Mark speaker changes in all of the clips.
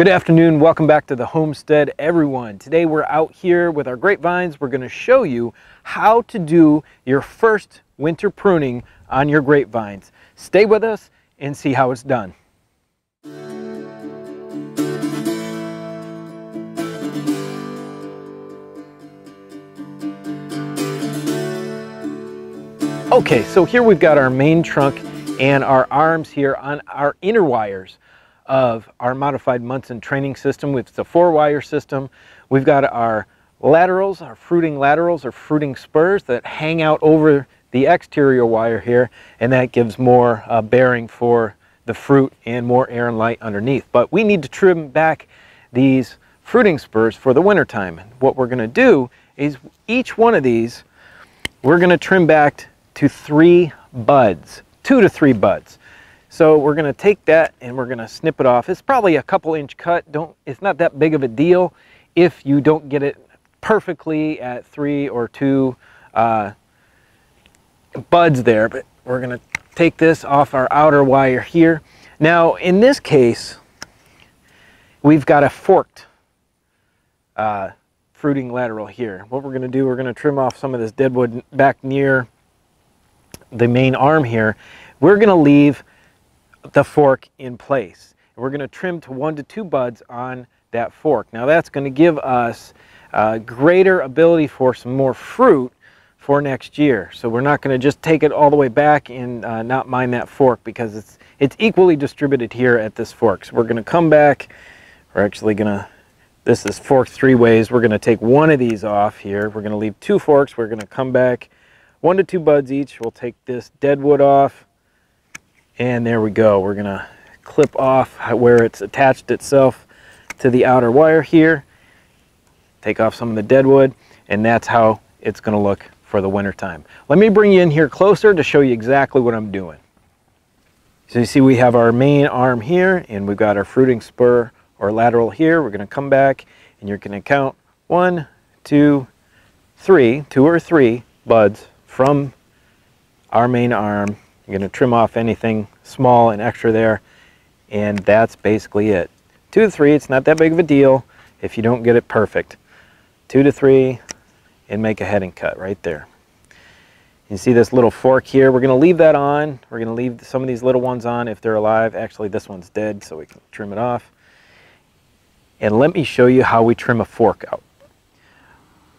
Speaker 1: Good afternoon, welcome back to the homestead everyone. Today we're out here with our grapevines. We're gonna show you how to do your first winter pruning on your grapevines. Stay with us and see how it's done. Okay, so here we've got our main trunk and our arms here on our inner wires of our modified Munson training system. It's a four-wire system. We've got our laterals, our fruiting laterals or fruiting spurs that hang out over the exterior wire here, and that gives more uh, bearing for the fruit and more air and light underneath. But we need to trim back these fruiting spurs for the winter time. What we're gonna do is each one of these, we're gonna trim back to three buds, two to three buds. So we're gonna take that and we're gonna snip it off. It's probably a couple inch cut. Don't, it's not that big of a deal if you don't get it perfectly at three or two uh, buds there, but we're gonna take this off our outer wire here. Now, in this case, we've got a forked uh, fruiting lateral here. What we're gonna do, we're gonna trim off some of this deadwood back near the main arm here. We're gonna leave the fork in place. we're going to trim to one to two buds on that fork. Now that's going to give us uh, greater ability for some more fruit for next year. So we're not going to just take it all the way back and uh, not mind that fork because it's, it's equally distributed here at this fork. So we're going to come back. We're actually going to, this is forked three ways. We're going to take one of these off here. We're going to leave two forks. We're going to come back one to two buds each. We'll take this dead wood off and there we go. We're gonna clip off where it's attached itself to the outer wire here. Take off some of the deadwood and that's how it's gonna look for the winter time. Let me bring you in here closer to show you exactly what I'm doing. So you see we have our main arm here and we've got our fruiting spur or lateral here. We're gonna come back and you're gonna count one, two, three, two or three buds from our main arm I'm going to trim off anything small and extra there, and that's basically it. Two to three, it's not that big of a deal if you don't get it perfect. Two to three, and make a heading cut right there. You see this little fork here. We're going to leave that on. We're going to leave some of these little ones on if they're alive. Actually, this one's dead, so we can trim it off. And let me show you how we trim a fork out.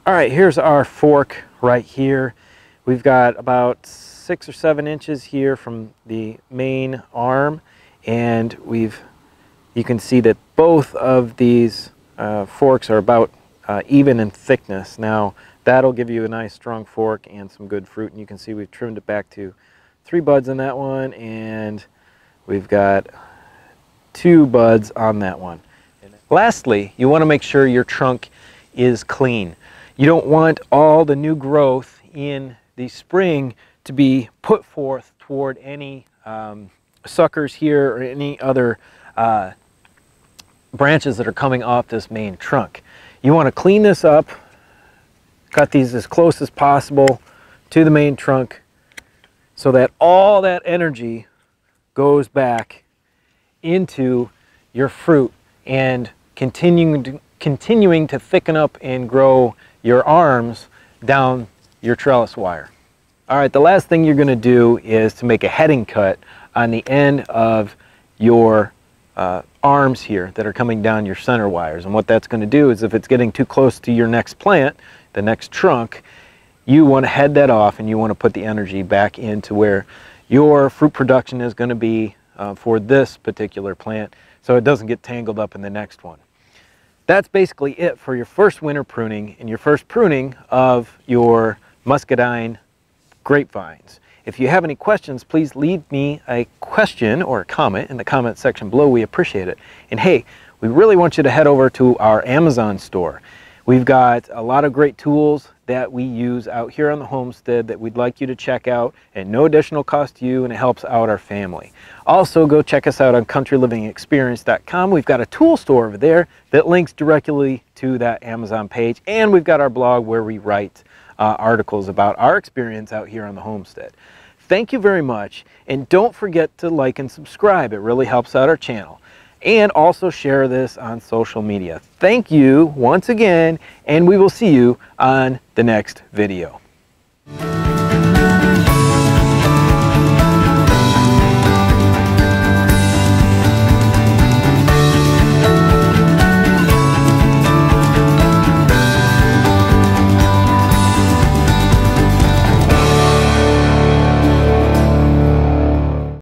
Speaker 1: All right, here's our fork right here. We've got about six or seven inches here from the main arm and we've you can see that both of these uh, forks are about uh, even in thickness. Now that'll give you a nice strong fork and some good fruit and you can see we've trimmed it back to three buds on that one and we've got two buds on that one. Lastly, you want to make sure your trunk is clean. You don't want all the new growth in the spring to be put forth toward any um, suckers here or any other uh, branches that are coming off this main trunk. You want to clean this up, cut these as close as possible to the main trunk so that all that energy goes back into your fruit and continuing to, continuing to thicken up and grow your arms down your trellis wire. All right, the last thing you're gonna do is to make a heading cut on the end of your uh, arms here that are coming down your center wires. And what that's gonna do is if it's getting too close to your next plant, the next trunk, you wanna head that off and you wanna put the energy back into where your fruit production is gonna be uh, for this particular plant so it doesn't get tangled up in the next one that's basically it for your first winter pruning and your first pruning of your muscadine, grapevines. If you have any questions, please leave me a question or a comment in the comment section below. We appreciate it. And hey, we really want you to head over to our Amazon store. We've got a lot of great tools that we use out here on the homestead that we'd like you to check out at no additional cost to you and it helps out our family. Also go check us out on countrylivingexperience.com. We've got a tool store over there that links directly to that Amazon page and we've got our blog where we write uh, articles about our experience out here on the homestead. Thank you very much, and don't forget to like and subscribe. It really helps out our channel. And also share this on social media. Thank you once again, and we will see you on the next video.